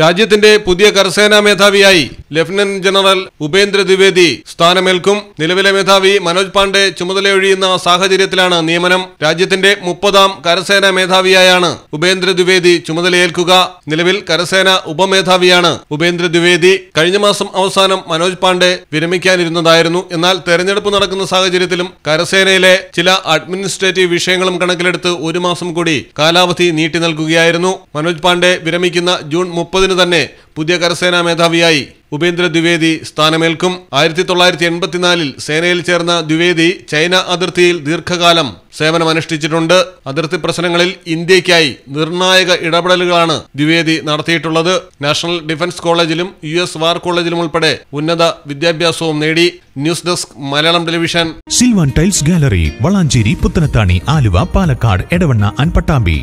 രാജ്യത്തിന്റെ പുതിയ കരസേനാ മേധാവിയായി ലഫ്റ്റനന്റ് ജനറൽ ഉപേന്ദ്ര ദ്വിവേദി സ്ഥാനമേൽക്കും നിലവിലെ മേധാവി മനോജ് പാണ്ഡെ ചുമതലയൊഴിയുന്ന സാഹചര്യത്തിലാണ് നിയമനം രാജ്യത്തിന്റെ മുപ്പതാം കരസേനാ മേധാവിയായാണ് ഉപേന്ദ്ര ദ്വിവേദി ചുമതലയേൽക്കുക നിലവിൽ കരസേന ഉപമേധാവിയാണ് ഉപേന്ദ്ര ദ്വിവേദി കഴിഞ്ഞ മാസം അവസാനം മനോജ് പാണ്ഡെ വിരമിക്കാനിരുന്നതായിരുന്നു എന്നാൽ തെരഞ്ഞെടുപ്പ് നടക്കുന്ന സാഹചര്യത്തിലും കരസേനയിലെ ചില അഡ്മിനിസ്ട്രേറ്റീവ് വിഷയങ്ങളും കണക്കിലെടുത്ത് ഒരു മാസം കൂടി കാലാവധി നീട്ടി നൽകുകയായിരുന്നു മനോജ് പാണ്ഡെ വിരമിക്കുന്ന ജൂൺ മുപ്പത് ഒൻപതിന് തന്നെ പുതിയ കരസേനാ മേധാവിയായി ഉപേന്ദ്ര ദ്വിവേദി സ്ഥാനമേൽക്കും ആയിരത്തി തൊള്ളായിരത്തി എൺപത്തിനാലിൽ സേനയിൽ ചേർന്ന ദ്വിവേദി ചൈന അതിർത്തിയിൽ ദീർഘകാലം സേവനമനുഷ്ഠിച്ചിട്ടുണ്ട് അതിർത്തി പ്രശ്നങ്ങളിൽ ഇന്ത്യയ്ക്കായി നിർണായക ഇടപെടലുകളാണ് ദ്വിവേദി നടത്തിയിട്ടുള്ളത് നാഷണൽ ഡിഫൻസ് കോളേജിലും യു എസ് വാർ കോളേജിലും ഉൾപ്പെടെ ഉന്നത വിദ്യാഭ്യാസവും നേടി news desk Malayalam television Silvan tiles gallery Valanchery Puthanathani Aluva Palakkad Edavanna അൻപട്ടാമ്പി